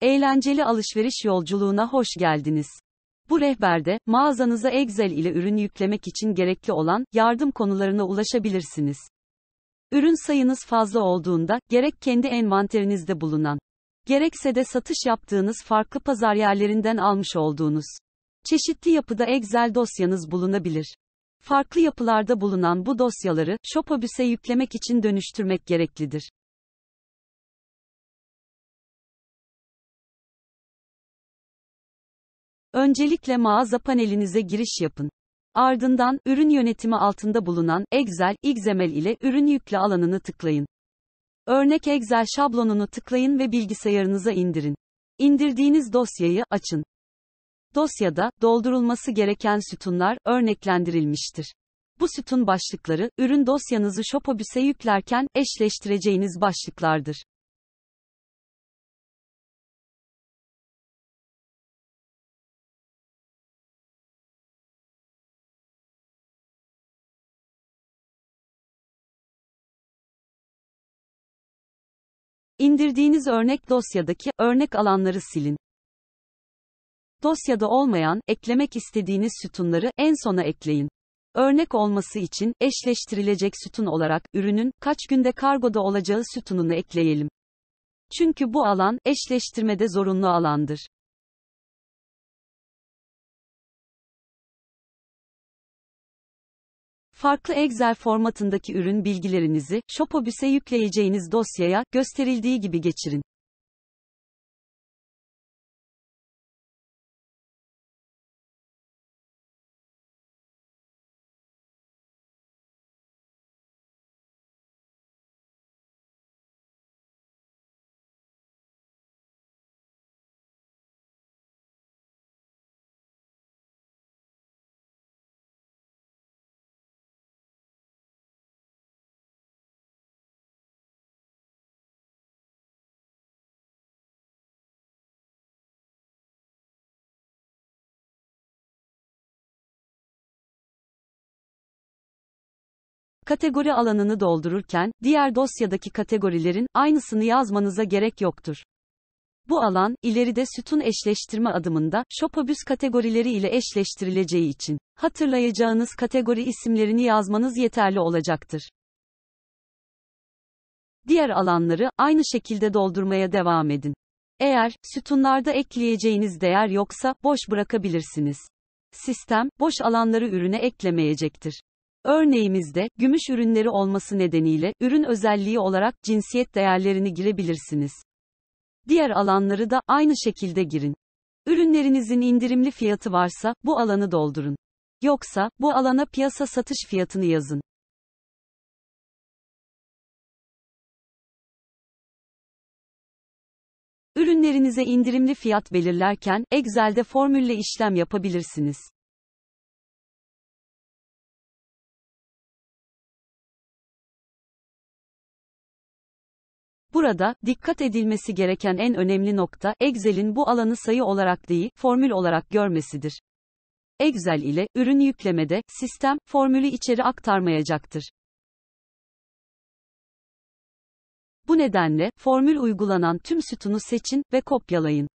Eğlenceli alışveriş yolculuğuna hoş geldiniz. Bu rehberde, mağazanıza Excel ile ürün yüklemek için gerekli olan yardım konularına ulaşabilirsiniz. Ürün sayınız fazla olduğunda, gerek kendi envanterinizde bulunan, gerekse de satış yaptığınız farklı pazar yerlerinden almış olduğunuz, çeşitli yapıda Excel dosyanız bulunabilir. Farklı yapılarda bulunan bu dosyaları, Shopabüs'e yüklemek için dönüştürmek gereklidir. Öncelikle mağaza panelinize giriş yapın. Ardından, ürün yönetimi altında bulunan Excel, XML ile ürün yükle alanını tıklayın. Örnek Excel şablonunu tıklayın ve bilgisayarınıza indirin. İndirdiğiniz dosyayı açın. Dosyada, doldurulması gereken sütunlar, örneklendirilmiştir. Bu sütun başlıkları, ürün dosyanızı Shopobüs'e yüklerken, eşleştireceğiniz başlıklardır. İndirdiğiniz örnek dosyadaki örnek alanları silin. Dosyada olmayan, eklemek istediğiniz sütunları en sona ekleyin. Örnek olması için eşleştirilecek sütun olarak ürünün kaç günde kargoda olacağı sütununu ekleyelim. Çünkü bu alan eşleştirmede zorunlu alandır. Farklı Excel formatındaki ürün bilgilerinizi, Shopobüs'e yükleyeceğiniz dosyaya, gösterildiği gibi geçirin. kategori alanını doldururken, diğer dosyadaki kategorilerin aynısını yazmanıza gerek yoktur. Bu alan, ileride sütun eşleştirme adımında, Şopobüs kategorileri ile eşleştirileceği için, hatırlayacağınız kategori isimlerini yazmanız yeterli olacaktır. Diğer alanları, aynı şekilde doldurmaya devam edin. Eğer, sütunlarda ekleyeceğiniz değer yoksa, boş bırakabilirsiniz. Sistem, boş alanları ürüne eklemeyecektir. Örneğimizde, gümüş ürünleri olması nedeniyle, ürün özelliği olarak cinsiyet değerlerini girebilirsiniz. Diğer alanları da aynı şekilde girin. Ürünlerinizin indirimli fiyatı varsa, bu alanı doldurun. Yoksa, bu alana piyasa satış fiyatını yazın. Ürünlerinize indirimli fiyat belirlerken, Excel'de formülle işlem yapabilirsiniz. Burada, dikkat edilmesi gereken en önemli nokta, Excel'in bu alanı sayı olarak değil, formül olarak görmesidir. Excel ile, ürün yüklemede, sistem, formülü içeri aktarmayacaktır. Bu nedenle, formül uygulanan tüm sütunu seçin ve kopyalayın.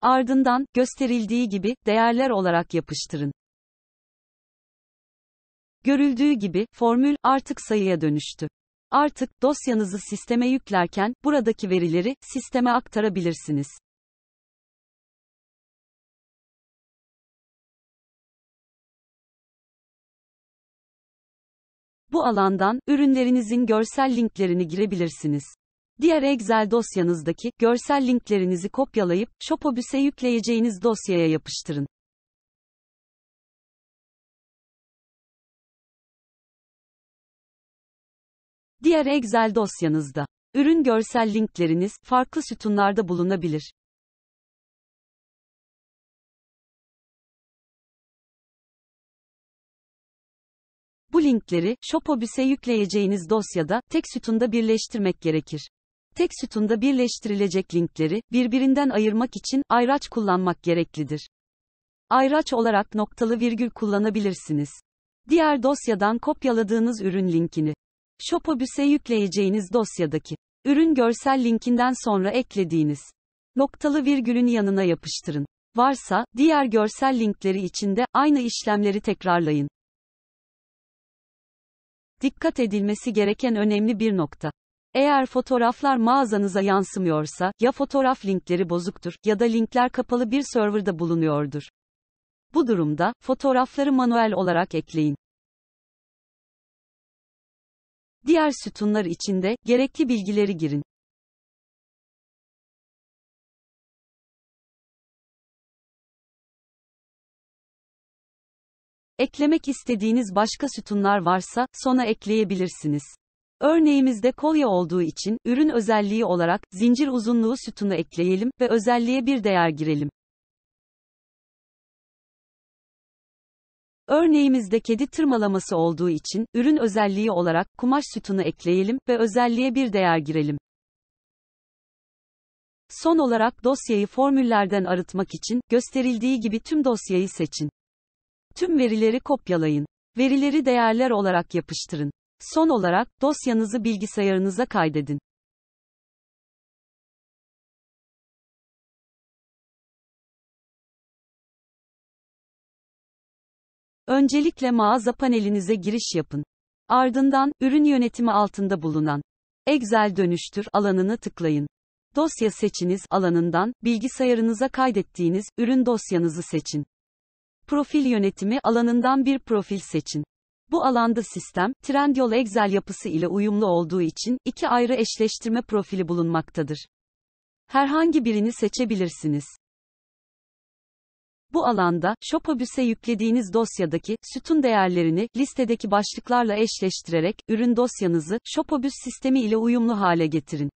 Ardından, gösterildiği gibi, değerler olarak yapıştırın. Görüldüğü gibi, formül, artık sayıya dönüştü. Artık dosyanızı sisteme yüklerken buradaki verileri sisteme aktarabilirsiniz. Bu alandan ürünlerinizin görsel linklerini girebilirsiniz. Diğer Excel dosyanızdaki görsel linklerinizi kopyalayıp Shopobüs'e yükleyeceğiniz dosyaya yapıştırın. Diğer Excel dosyanızda. Ürün görsel linkleriniz farklı sütunlarda bulunabilir. Bu linkleri Shopobüs'e yükleyeceğiniz dosyada tek sütunda birleştirmek gerekir. Tek sütunda birleştirilecek linkleri birbirinden ayırmak için ayraç kullanmak gereklidir. Ayraç olarak noktalı virgül kullanabilirsiniz. Diğer dosyadan kopyaladığınız ürün linkini Shopobüs'e yükleyeceğiniz dosyadaki ürün görsel linkinden sonra eklediğiniz noktalı virgülün yanına yapıştırın. Varsa diğer görsel linkleri için de aynı işlemleri tekrarlayın. Dikkat edilmesi gereken önemli bir nokta. Eğer fotoğraflar mağazanıza yansımıyorsa, ya fotoğraf linkleri bozuktur, ya da linkler kapalı bir serverda bulunuyordur. Bu durumda, fotoğrafları manuel olarak ekleyin. Diğer sütunlar içinde gerekli bilgileri girin. Eklemek istediğiniz başka sütunlar varsa sona ekleyebilirsiniz. Örneğimizde kolye olduğu için ürün özelliği olarak zincir uzunluğu sütunu ekleyelim ve özelliğe bir değer girelim. Örneğimizde kedi tırmalaması olduğu için, ürün özelliği olarak, kumaş sütunu ekleyelim ve özelliğe bir değer girelim. Son olarak dosyayı formüllerden arıtmak için, gösterildiği gibi tüm dosyayı seçin. Tüm verileri kopyalayın. Verileri değerler olarak yapıştırın. Son olarak, dosyanızı bilgisayarınıza kaydedin. Öncelikle mağaza panelinize giriş yapın. Ardından, ürün yönetimi altında bulunan Excel dönüştür alanını tıklayın. Dosya seçiniz alanından, bilgisayarınıza kaydettiğiniz ürün dosyanızı seçin. Profil yönetimi alanından bir profil seçin. Bu alanda sistem, Trendyol Excel yapısı ile uyumlu olduğu için, iki ayrı eşleştirme profili bulunmaktadır. Herhangi birini seçebilirsiniz. Bu alanda, Shopobüs'e yüklediğiniz dosyadaki, sütun değerlerini, listedeki başlıklarla eşleştirerek, ürün dosyanızı, Shopobüs sistemi ile uyumlu hale getirin.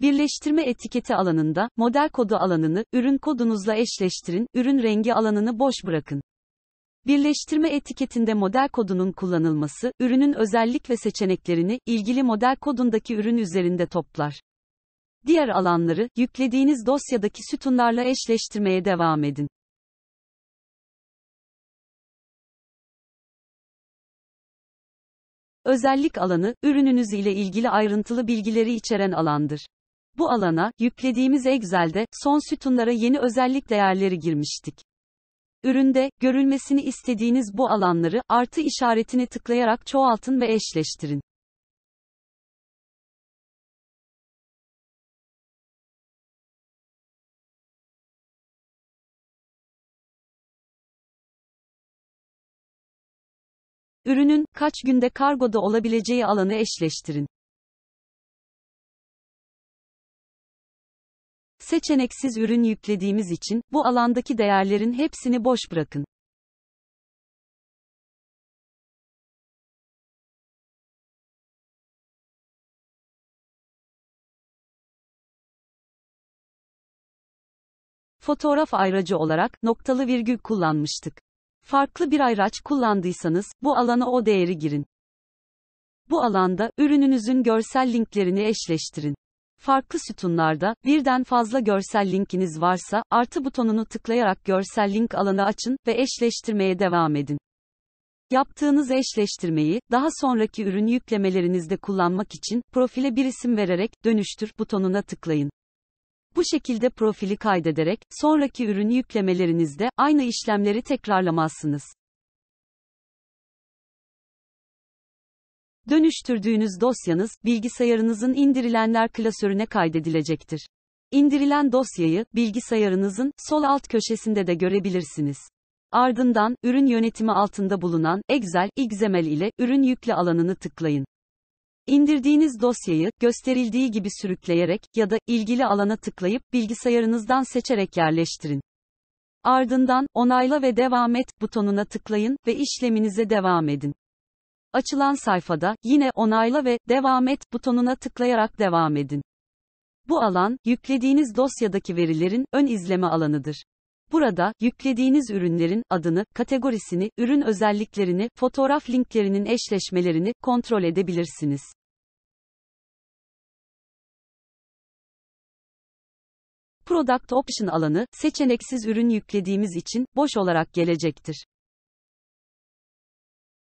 Birleştirme etiketi alanında, model kodu alanını, ürün kodunuzla eşleştirin, ürün rengi alanını boş bırakın. Birleştirme etiketinde model kodunun kullanılması, ürünün özellik ve seçeneklerini, ilgili model kodundaki ürün üzerinde toplar. Diğer alanları, yüklediğiniz dosyadaki sütunlarla eşleştirmeye devam edin. Özellik alanı, ürününüz ile ilgili ayrıntılı bilgileri içeren alandır. Bu alana, yüklediğimiz Excel'de, son sütunlara yeni özellik değerleri girmiştik. Üründe, görülmesini istediğiniz bu alanları, artı işaretini tıklayarak çoğaltın ve eşleştirin. Ürünün, kaç günde kargoda olabileceği alanı eşleştirin. Seçeneksiz ürün yüklediğimiz için, bu alandaki değerlerin hepsini boş bırakın. Fotoğraf ayracı olarak, noktalı virgül kullanmıştık. Farklı bir ayraç kullandıysanız, bu alana o değeri girin. Bu alanda, ürününüzün görsel linklerini eşleştirin. Farklı sütunlarda, birden fazla görsel linkiniz varsa, artı butonunu tıklayarak görsel link alanı açın ve eşleştirmeye devam edin. Yaptığınız eşleştirmeyi, daha sonraki ürün yüklemelerinizde kullanmak için, profile bir isim vererek, dönüştür butonuna tıklayın. Bu şekilde profili kaydederek, sonraki ürün yüklemelerinizde, aynı işlemleri tekrarlamazsınız. Dönüştürdüğünüz dosyanız, bilgisayarınızın indirilenler klasörüne kaydedilecektir. İndirilen dosyayı, bilgisayarınızın, sol alt köşesinde de görebilirsiniz. Ardından, ürün yönetimi altında bulunan, Excel, XML ile, ürün yükle alanını tıklayın. İndirdiğiniz dosyayı, gösterildiği gibi sürükleyerek, ya da, ilgili alana tıklayıp, bilgisayarınızdan seçerek yerleştirin. Ardından, onayla ve devam et, butonuna tıklayın ve işleminize devam edin. Açılan sayfada, yine onayla ve devam et butonuna tıklayarak devam edin. Bu alan, yüklediğiniz dosyadaki verilerin ön izleme alanıdır. Burada, yüklediğiniz ürünlerin adını, kategorisini, ürün özelliklerini, fotoğraf linklerinin eşleşmelerini kontrol edebilirsiniz. Product Option alanı, seçeneksiz ürün yüklediğimiz için, boş olarak gelecektir.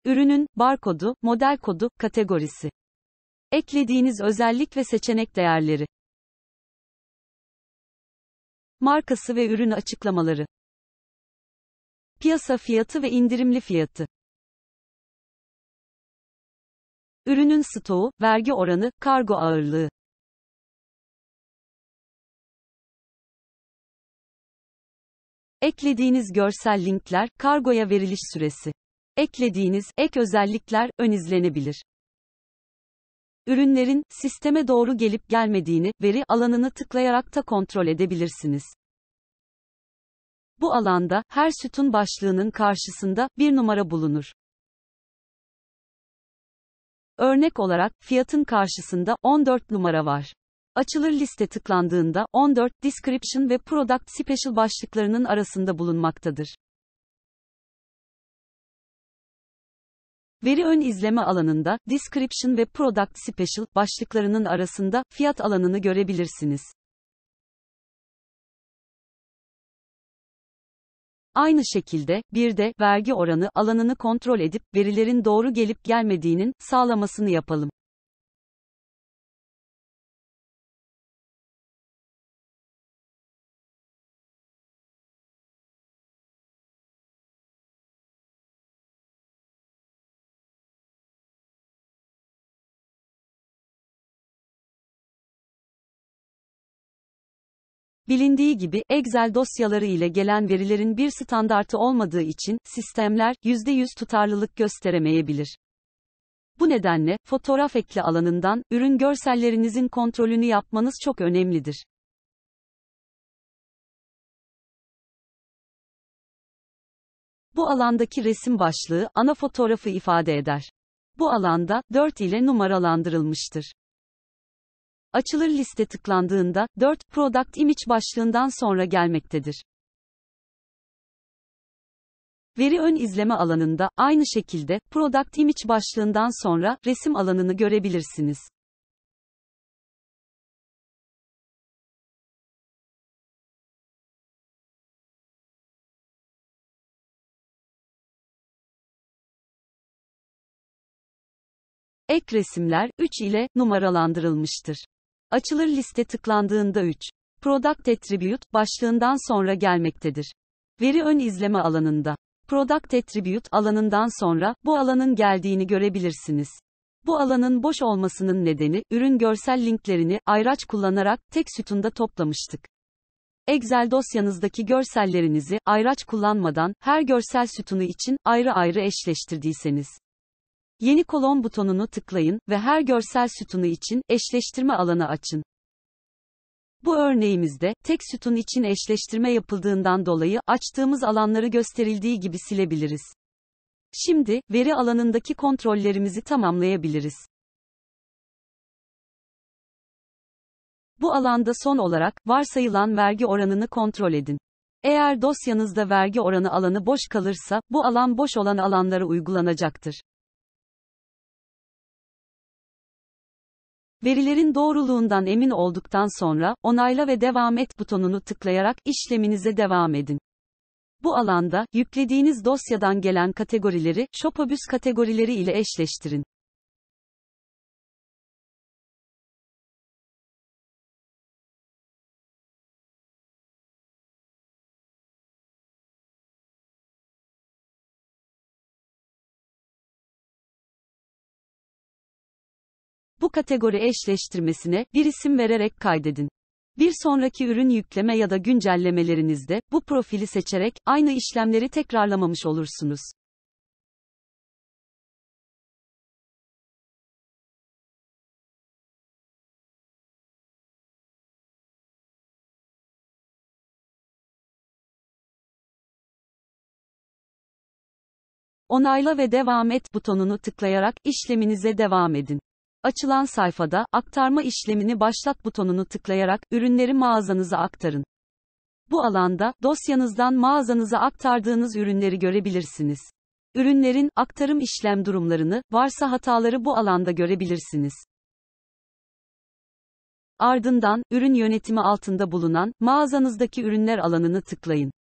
Ürünün, barkodu, model kodu, kategorisi. Eklediğiniz özellik ve seçenek değerleri. Markası ve ürün açıklamaları. Piyasa fiyatı ve indirimli fiyatı. Ürünün stoğu, vergi oranı, kargo ağırlığı. Eklediğiniz görsel linkler, kargoya veriliş süresi. Eklediğiniz ek özellikler ön izlenebilir. Ürünlerin sisteme doğru gelip gelmediğini veri alanını tıklayarak da kontrol edebilirsiniz. Bu alanda her sütun başlığının karşısında bir numara bulunur. Örnek olarak fiyatın karşısında 14 numara var. Açılır liste tıklandığında 14 description ve product special başlıklarının arasında bulunmaktadır. Veri ön izleme alanında, Description ve Product Special başlıklarının arasında, fiyat alanını görebilirsiniz. Aynı şekilde, bir de, vergi oranı alanını kontrol edip, verilerin doğru gelip gelmediğinin, sağlamasını yapalım. Bilindiği gibi, Excel dosyaları ile gelen verilerin bir standartı olmadığı için, sistemler, %100 tutarlılık gösteremeyebilir. Bu nedenle, fotoğraf ekli alanından, ürün görsellerinizin kontrolünü yapmanız çok önemlidir. Bu alandaki resim başlığı, ana fotoğrafı ifade eder. Bu alanda, 4 ile numaralandırılmıştır açılır liste tıklandığında 4 Product Image başlığından sonra gelmektedir. Veri ön izleme alanında aynı şekilde Product Image başlığından sonra resim alanını görebilirsiniz. Ek resimler 3 ile numaralandırılmıştır. Açılır liste tıklandığında 3. Product Attribute başlığından sonra gelmektedir. Veri ön izleme alanında. Product Attribute alanından sonra bu alanın geldiğini görebilirsiniz. Bu alanın boş olmasının nedeni ürün görsel linklerini ayraç kullanarak tek sütunda toplamıştık. Excel dosyanızdaki görsellerinizi ayraç kullanmadan her görsel sütunu için ayrı ayrı eşleştirdiyseniz Yeni kolon butonunu tıklayın ve her görsel sütunu için eşleştirme alanı açın. Bu örneğimizde, tek sütun için eşleştirme yapıldığından dolayı, açtığımız alanları gösterildiği gibi silebiliriz. Şimdi, veri alanındaki kontrollerimizi tamamlayabiliriz. Bu alanda son olarak, varsayılan vergi oranını kontrol edin. Eğer dosyanızda vergi oranı alanı boş kalırsa, bu alan boş olan alanlara uygulanacaktır. Verilerin doğruluğundan emin olduktan sonra, onayla ve devam et butonunu tıklayarak işleminize devam edin. Bu alanda, yüklediğiniz dosyadan gelen kategorileri, Shopobüs kategorileri ile eşleştirin. kategori eşleştirmesine bir isim vererek kaydedin. Bir sonraki ürün yükleme ya da güncellemelerinizde bu profili seçerek aynı işlemleri tekrarlamamış olursunuz. Onayla ve devam et butonunu tıklayarak işleminize devam edin. Açılan sayfada, aktarma işlemini başlat butonunu tıklayarak, ürünleri mağazanıza aktarın. Bu alanda, dosyanızdan mağazanıza aktardığınız ürünleri görebilirsiniz. Ürünlerin, aktarım işlem durumlarını, varsa hataları bu alanda görebilirsiniz. Ardından, ürün yönetimi altında bulunan, mağazanızdaki ürünler alanını tıklayın.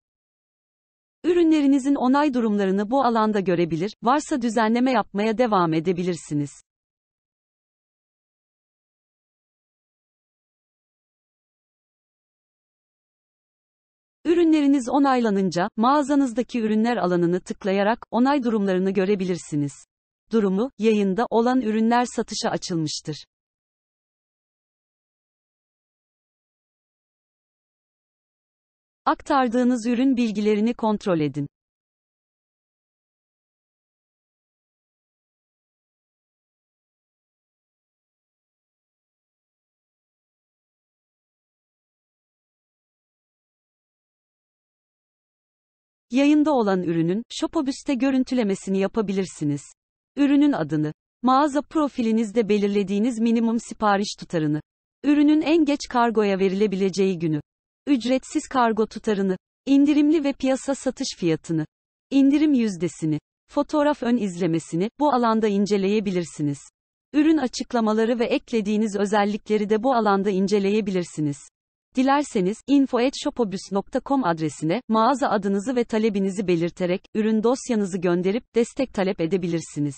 Ürünlerinizin onay durumlarını bu alanda görebilir, varsa düzenleme yapmaya devam edebilirsiniz. Ürünleriniz onaylanınca, mağazanızdaki ürünler alanını tıklayarak, onay durumlarını görebilirsiniz. Durumu, yayında olan ürünler satışa açılmıştır. Aktardığınız ürün bilgilerini kontrol edin. Yayında olan ürünün Shopobüs'te görüntülemesini yapabilirsiniz. Ürünün adını, mağaza profilinizde belirlediğiniz minimum sipariş tutarını, ürünün en geç kargoya verilebileceği günü, ücretsiz kargo tutarını, indirimli ve piyasa satış fiyatını, indirim yüzdesini, fotoğraf ön izlemesini bu alanda inceleyebilirsiniz. Ürün açıklamaları ve eklediğiniz özellikleri de bu alanda inceleyebilirsiniz. Dilerseniz, info.shopobüs.com adresine, mağaza adınızı ve talebinizi belirterek, ürün dosyanızı gönderip, destek talep edebilirsiniz.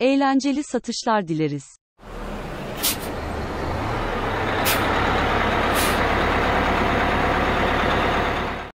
Eğlenceli satışlar dileriz.